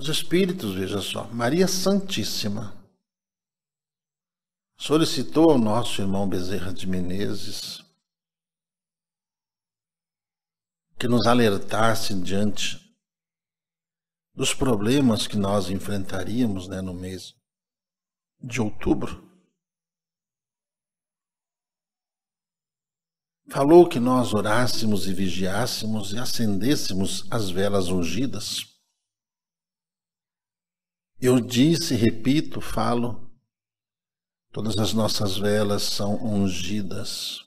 Os espíritos, veja só, Maria Santíssima solicitou ao nosso irmão Bezerra de Menezes que nos alertasse diante dos problemas que nós enfrentaríamos né, no mês de outubro. Falou que nós orássemos e vigiássemos e acendêssemos as velas ungidas eu disse, repito, falo, todas as nossas velas são ungidas.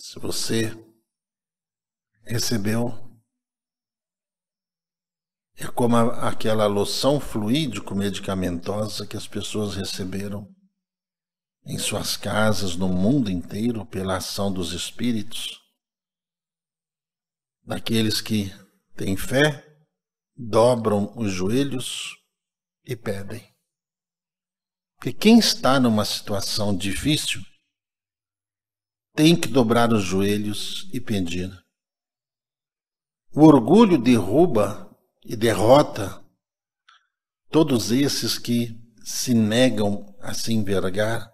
Se você recebeu, é como aquela loção fluídico-medicamentosa que as pessoas receberam em suas casas no mundo inteiro pela ação dos espíritos, daqueles que têm fé dobram os joelhos e pedem. Porque quem está numa situação difícil tem que dobrar os joelhos e pedir. O orgulho derruba e derrota todos esses que se negam a se envergar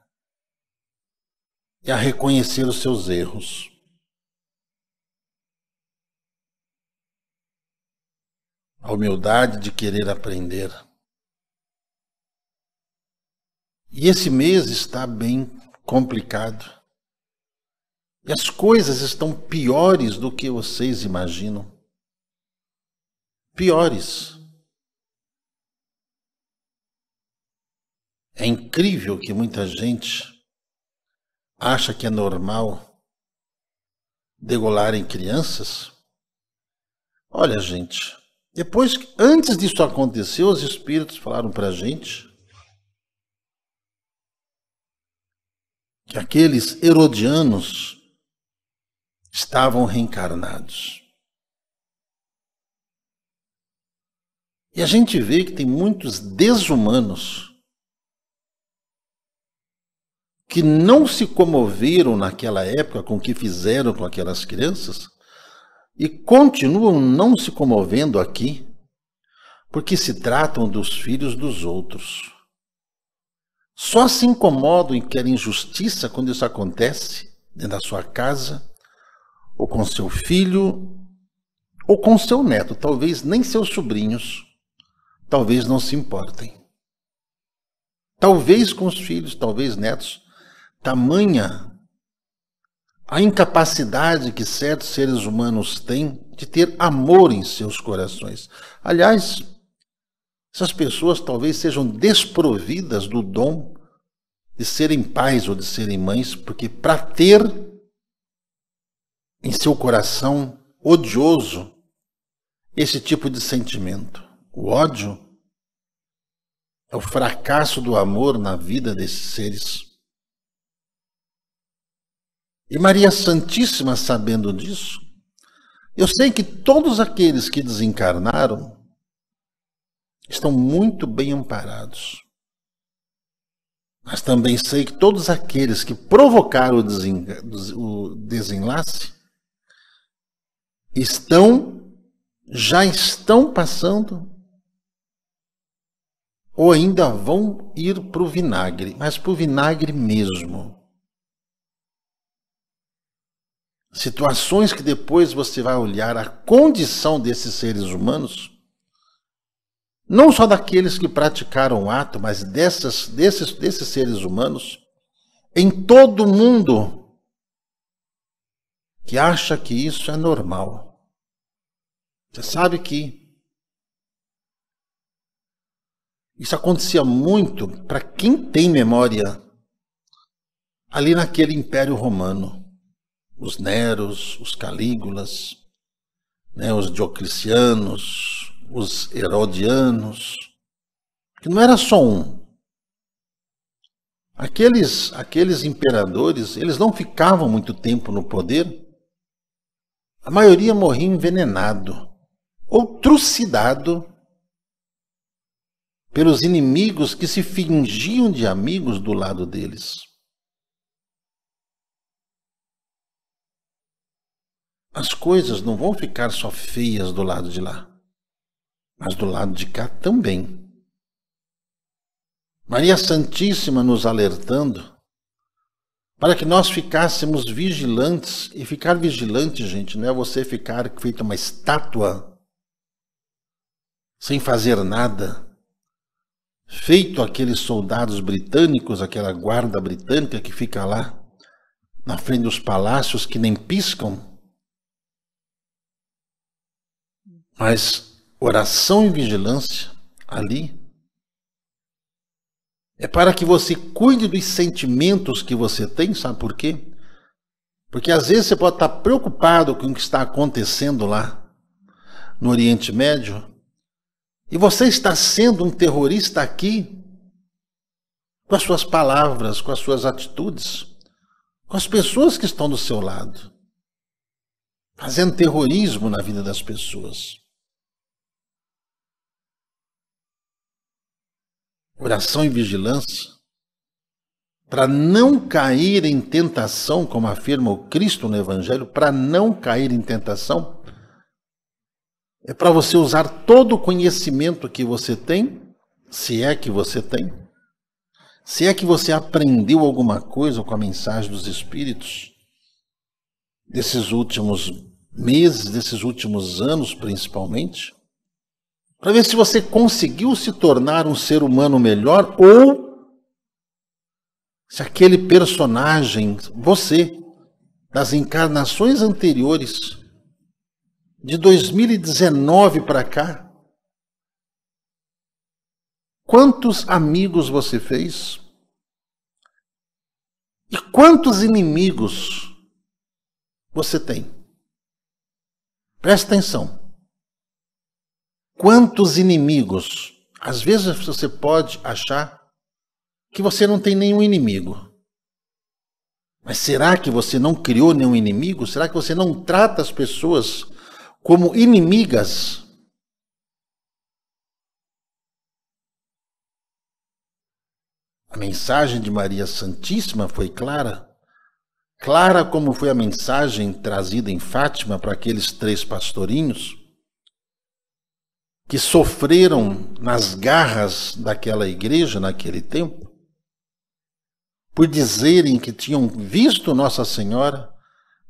e a reconhecer os seus erros. a humildade de querer aprender. E esse mês está bem complicado. E as coisas estão piores do que vocês imaginam. Piores. É incrível que muita gente acha que é normal degolarem crianças. Olha, gente, depois, antes disso acontecer, os espíritos falaram para a gente que aqueles herodianos estavam reencarnados. E a gente vê que tem muitos desumanos que não se comoveram naquela época com o que fizeram com aquelas crianças e continuam não se comovendo aqui, porque se tratam dos filhos dos outros. Só se incomodam e querem justiça quando isso acontece dentro da sua casa, ou com seu filho, ou com seu neto, talvez nem seus sobrinhos, talvez não se importem. Talvez com os filhos, talvez netos, tamanha a incapacidade que certos seres humanos têm de ter amor em seus corações. Aliás, essas pessoas talvez sejam desprovidas do dom de serem pais ou de serem mães, porque para ter em seu coração odioso esse tipo de sentimento, o ódio é o fracasso do amor na vida desses seres. E Maria Santíssima, sabendo disso, eu sei que todos aqueles que desencarnaram estão muito bem amparados. Mas também sei que todos aqueles que provocaram o desenlace estão já estão passando ou ainda vão ir para o vinagre, mas para o vinagre mesmo. situações que depois você vai olhar a condição desses seres humanos, não só daqueles que praticaram o ato, mas dessas, desses, desses seres humanos, em todo mundo que acha que isso é normal. Você sabe que isso acontecia muito para quem tem memória ali naquele Império Romano os Neros, os Calígulas, né, os Dioclecianos, os Herodianos, que não era só um. Aqueles, aqueles imperadores, eles não ficavam muito tempo no poder. A maioria morria envenenado ou trucidado pelos inimigos que se fingiam de amigos do lado deles. as coisas não vão ficar só feias do lado de lá, mas do lado de cá também. Maria Santíssima nos alertando para que nós ficássemos vigilantes, e ficar vigilante, gente, não é você ficar feito uma estátua sem fazer nada, feito aqueles soldados britânicos, aquela guarda britânica que fica lá na frente dos palácios que nem piscam Mas oração e vigilância ali é para que você cuide dos sentimentos que você tem, sabe por quê? Porque às vezes você pode estar preocupado com o que está acontecendo lá no Oriente Médio e você está sendo um terrorista aqui com as suas palavras, com as suas atitudes, com as pessoas que estão do seu lado, fazendo terrorismo na vida das pessoas. oração e vigilância, para não cair em tentação, como afirma o Cristo no Evangelho, para não cair em tentação, é para você usar todo o conhecimento que você tem, se é que você tem, se é que você aprendeu alguma coisa com a mensagem dos Espíritos, desses últimos meses, desses últimos anos principalmente, para ver se você conseguiu se tornar um ser humano melhor ou se aquele personagem, você, das encarnações anteriores, de 2019 para cá, quantos amigos você fez e quantos inimigos você tem. Presta atenção quantos inimigos. Às vezes você pode achar que você não tem nenhum inimigo. Mas será que você não criou nenhum inimigo? Será que você não trata as pessoas como inimigas? A mensagem de Maria Santíssima foi clara, clara como foi a mensagem trazida em Fátima para aqueles três pastorinhos que sofreram nas garras daquela igreja naquele tempo, por dizerem que tinham visto Nossa Senhora,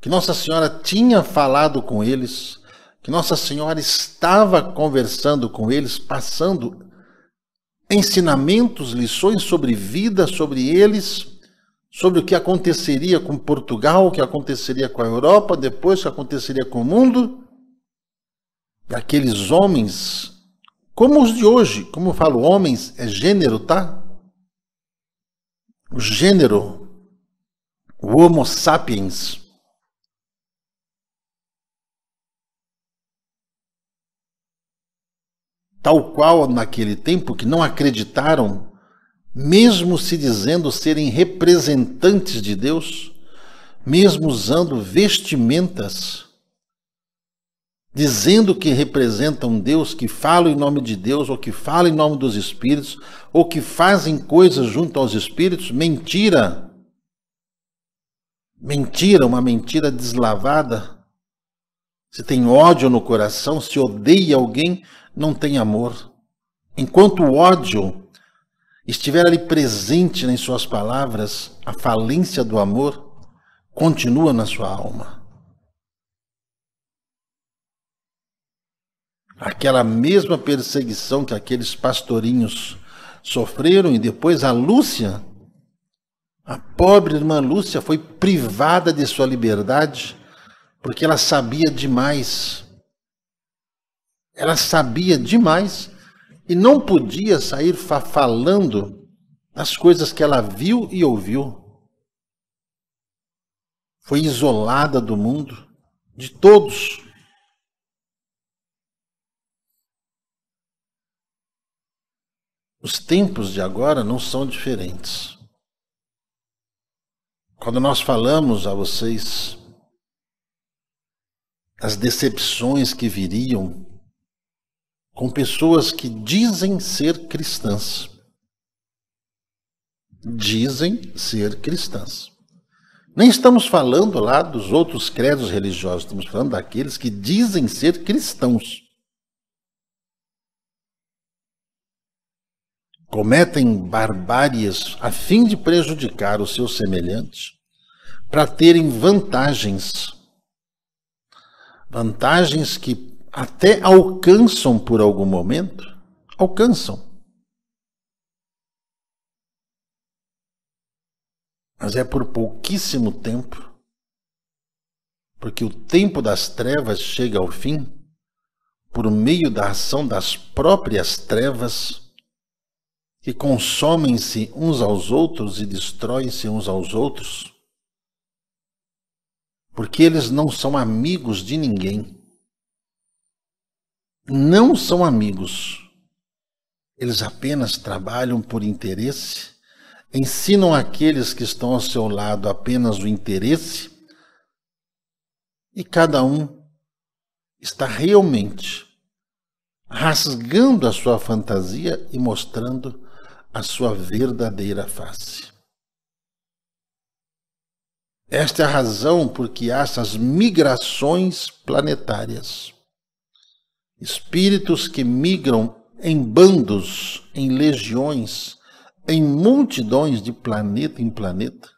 que Nossa Senhora tinha falado com eles, que Nossa Senhora estava conversando com eles, passando ensinamentos, lições sobre vida, sobre eles, sobre o que aconteceria com Portugal, o que aconteceria com a Europa, depois o que aconteceria com o mundo daqueles homens, como os de hoje, como eu falo homens, é gênero, tá? O gênero, o Homo sapiens. Tal qual naquele tempo que não acreditaram, mesmo se dizendo serem representantes de Deus, mesmo usando vestimentas dizendo que representam Deus, que falam em nome de Deus, ou que falam em nome dos espíritos, ou que fazem coisas junto aos espíritos, mentira. Mentira, uma mentira deslavada. Se tem ódio no coração, se odeia alguém, não tem amor. Enquanto o ódio estiver ali presente em suas palavras, a falência do amor continua na sua alma. aquela mesma perseguição que aqueles pastorinhos sofreram, e depois a Lúcia, a pobre irmã Lúcia, foi privada de sua liberdade porque ela sabia demais. Ela sabia demais e não podia sair falando das coisas que ela viu e ouviu. Foi isolada do mundo, de todos. Os tempos de agora não são diferentes. Quando nós falamos a vocês as decepções que viriam com pessoas que dizem ser cristãs. Dizem ser cristãs. Nem estamos falando lá dos outros credos religiosos, estamos falando daqueles que dizem ser cristãos. cometem barbárias a fim de prejudicar os seus semelhantes, para terem vantagens. Vantagens que até alcançam por algum momento, alcançam. Mas é por pouquíssimo tempo, porque o tempo das trevas chega ao fim por meio da ação das próprias trevas que consomem-se uns aos outros e destroem-se uns aos outros, porque eles não são amigos de ninguém. Não são amigos. Eles apenas trabalham por interesse, ensinam aqueles que estão ao seu lado apenas o interesse, e cada um está realmente rasgando a sua fantasia e mostrando a sua verdadeira face. Esta é a razão por que há essas migrações planetárias. Espíritos que migram em bandos, em legiões, em multidões de planeta em planeta,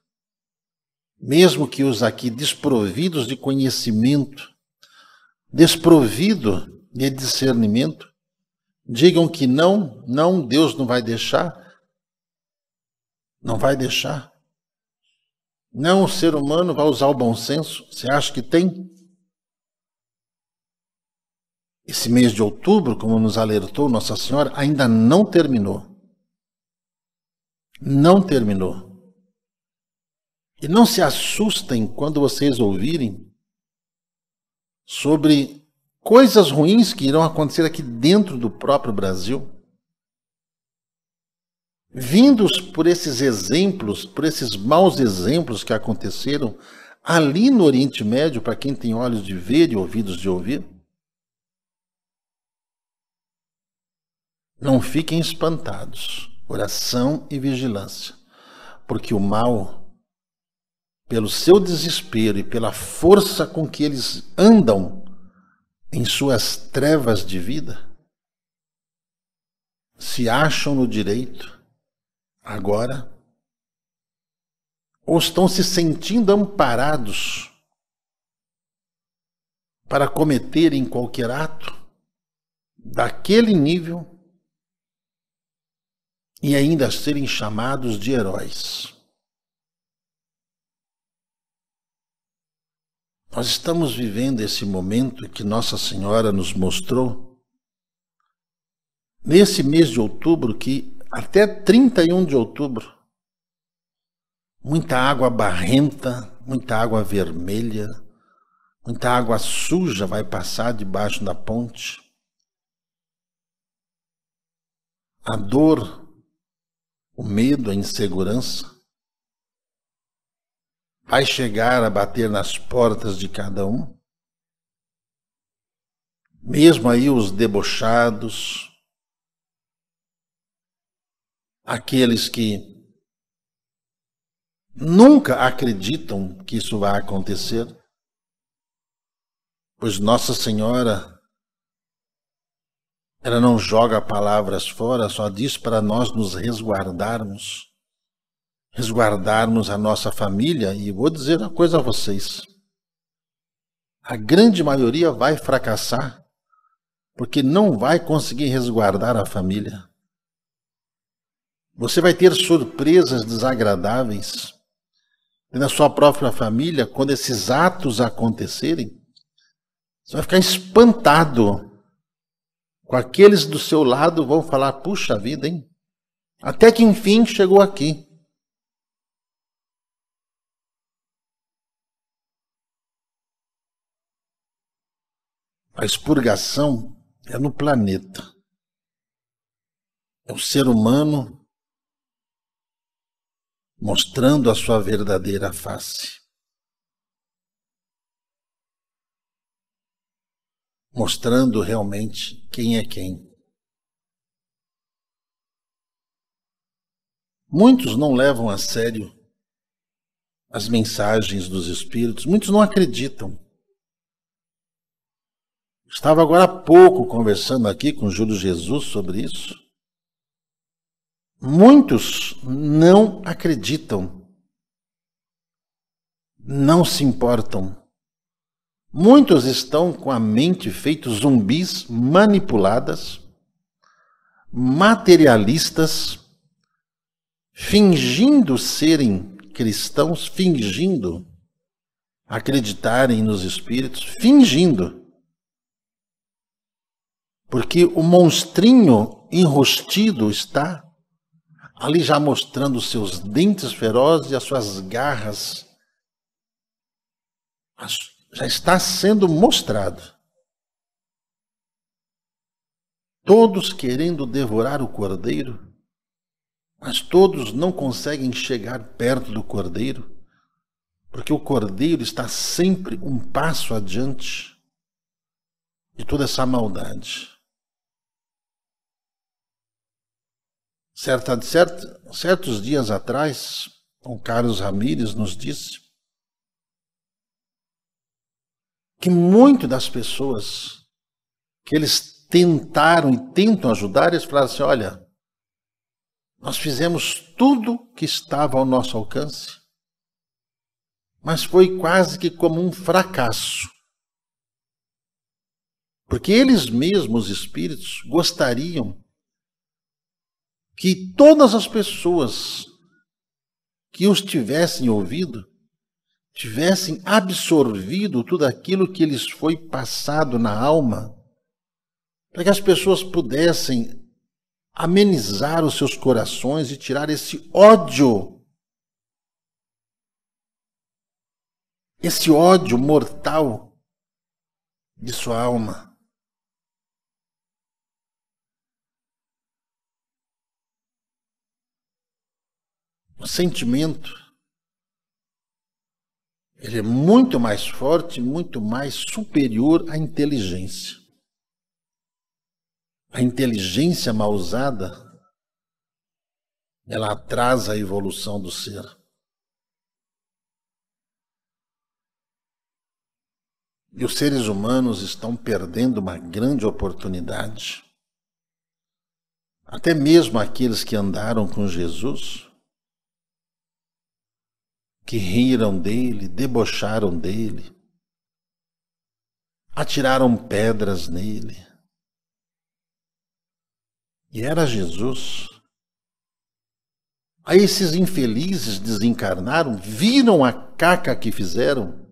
mesmo que os aqui desprovidos de conhecimento, desprovido de discernimento, digam que não, não, Deus não vai deixar, não vai deixar? Não, o ser humano vai usar o bom senso? Você acha que tem? Esse mês de outubro, como nos alertou Nossa Senhora, ainda não terminou. Não terminou. E não se assustem quando vocês ouvirem sobre coisas ruins que irão acontecer aqui dentro do próprio Brasil vindos por esses exemplos, por esses maus exemplos que aconteceram ali no Oriente Médio, para quem tem olhos de ver e ouvidos de ouvir? Não fiquem espantados. Oração e vigilância. Porque o mal, pelo seu desespero e pela força com que eles andam em suas trevas de vida, se acham no direito agora ou estão se sentindo amparados para cometerem qualquer ato daquele nível e ainda serem chamados de heróis. Nós estamos vivendo esse momento que Nossa Senhora nos mostrou, nesse mês de outubro, que até 31 de outubro. Muita água barrenta, muita água vermelha, muita água suja vai passar debaixo da ponte. A dor, o medo, a insegurança vai chegar a bater nas portas de cada um. Mesmo aí os debochados, aqueles que nunca acreditam que isso vai acontecer, pois Nossa Senhora, ela não joga palavras fora, só diz para nós nos resguardarmos, resguardarmos a nossa família, e vou dizer uma coisa a vocês. A grande maioria vai fracassar porque não vai conseguir resguardar a família. Você vai ter surpresas desagradáveis na sua própria família quando esses atos acontecerem. Você vai ficar espantado com aqueles do seu lado vão falar: puxa vida, hein? Até que enfim chegou aqui. A expurgação é no planeta. É o ser humano mostrando a sua verdadeira face. Mostrando realmente quem é quem. Muitos não levam a sério as mensagens dos Espíritos, muitos não acreditam. Estava agora há pouco conversando aqui com Júlio Jesus sobre isso. Muitos não acreditam, não se importam. Muitos estão com a mente feita zumbis, manipuladas, materialistas, fingindo serem cristãos, fingindo acreditarem nos espíritos, fingindo. Porque o monstrinho enrustido está ali já mostrando seus dentes ferozes e as suas garras. Já está sendo mostrado. Todos querendo devorar o cordeiro, mas todos não conseguem chegar perto do cordeiro, porque o cordeiro está sempre um passo adiante de toda essa maldade. Certa, certos dias atrás, o Carlos Ramírez nos disse que muito das pessoas que eles tentaram e tentam ajudar, eles falaram assim: olha, nós fizemos tudo que estava ao nosso alcance, mas foi quase que como um fracasso. Porque eles mesmos, os espíritos, gostariam que todas as pessoas que os tivessem ouvido tivessem absorvido tudo aquilo que lhes foi passado na alma, para que as pessoas pudessem amenizar os seus corações e tirar esse ódio, esse ódio mortal de sua alma. sentimento, ele é muito mais forte, muito mais superior à inteligência. A inteligência mal usada, ela atrasa a evolução do ser. E os seres humanos estão perdendo uma grande oportunidade. Até mesmo aqueles que andaram com Jesus que riram dele, debocharam dele, atiraram pedras nele. E era Jesus. Aí esses infelizes desencarnaram, viram a caca que fizeram.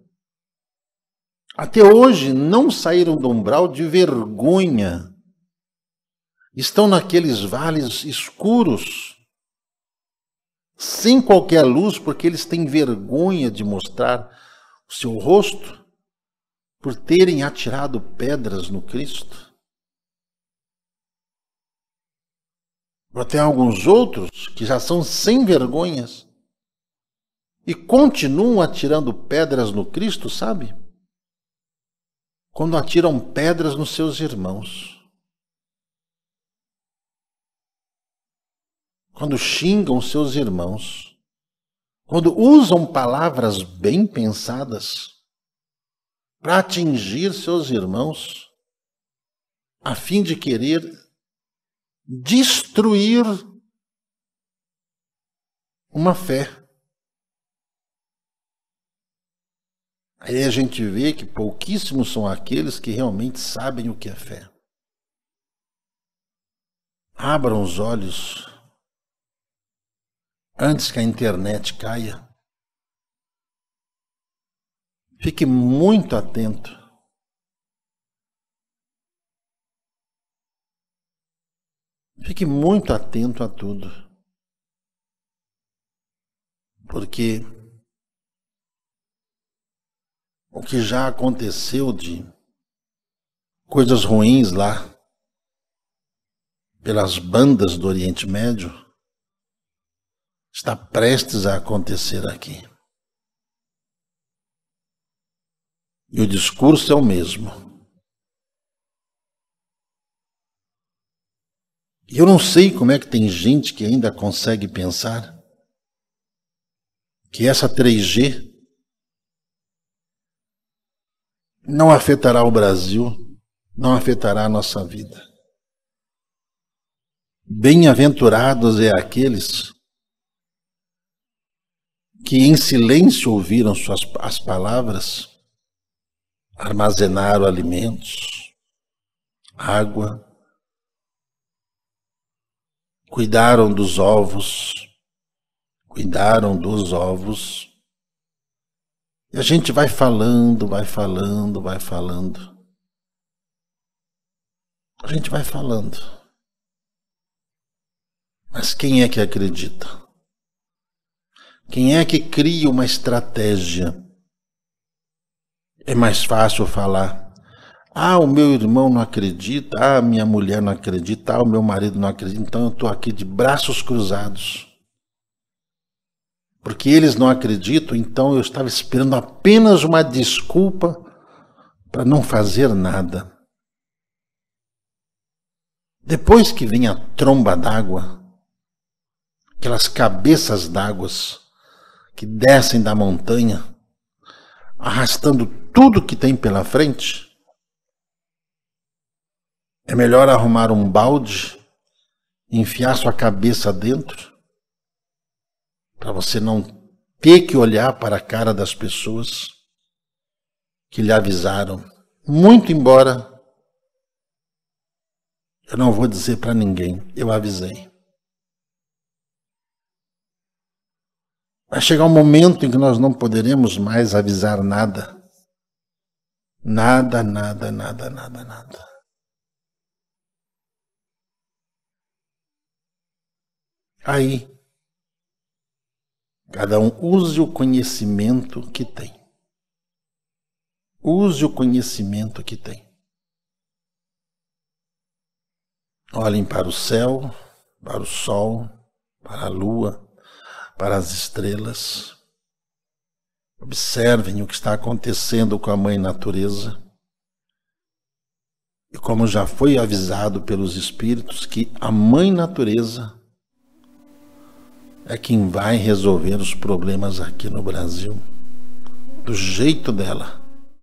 Até hoje não saíram do umbral de vergonha. Estão naqueles vales escuros sem qualquer luz, porque eles têm vergonha de mostrar o seu rosto por terem atirado pedras no Cristo. Mas tem alguns outros que já são sem vergonhas e continuam atirando pedras no Cristo, sabe? Quando atiram pedras nos seus irmãos. quando xingam seus irmãos, quando usam palavras bem pensadas para atingir seus irmãos, a fim de querer destruir uma fé. Aí a gente vê que pouquíssimos são aqueles que realmente sabem o que é fé. Abram os olhos antes que a internet caia, fique muito atento. Fique muito atento a tudo. Porque o que já aconteceu de coisas ruins lá pelas bandas do Oriente Médio está prestes a acontecer aqui. E o discurso é o mesmo. E eu não sei como é que tem gente que ainda consegue pensar que essa 3G não afetará o Brasil, não afetará a nossa vida. Bem-aventurados é aqueles que em silêncio ouviram suas, as palavras, armazenaram alimentos, água, cuidaram dos ovos, cuidaram dos ovos. E a gente vai falando, vai falando, vai falando. A gente vai falando. Mas quem é que acredita? Quem é que cria uma estratégia? É mais fácil falar. Ah, o meu irmão não acredita, ah, minha mulher não acredita, ah, o meu marido não acredita, então eu estou aqui de braços cruzados. Porque eles não acreditam, então eu estava esperando apenas uma desculpa para não fazer nada. Depois que vem a tromba d'água, aquelas cabeças d'águas, que descem da montanha, arrastando tudo que tem pela frente, é melhor arrumar um balde, enfiar sua cabeça dentro, para você não ter que olhar para a cara das pessoas que lhe avisaram. Muito embora eu não vou dizer para ninguém, eu avisei. Vai chegar um momento em que nós não poderemos mais avisar nada. Nada, nada, nada, nada, nada. Aí, cada um use o conhecimento que tem. Use o conhecimento que tem. Olhem para o céu, para o sol, para a lua, para as estrelas. Observem o que está acontecendo com a Mãe Natureza. E como já foi avisado pelos espíritos que a Mãe Natureza é quem vai resolver os problemas aqui no Brasil do jeito dela.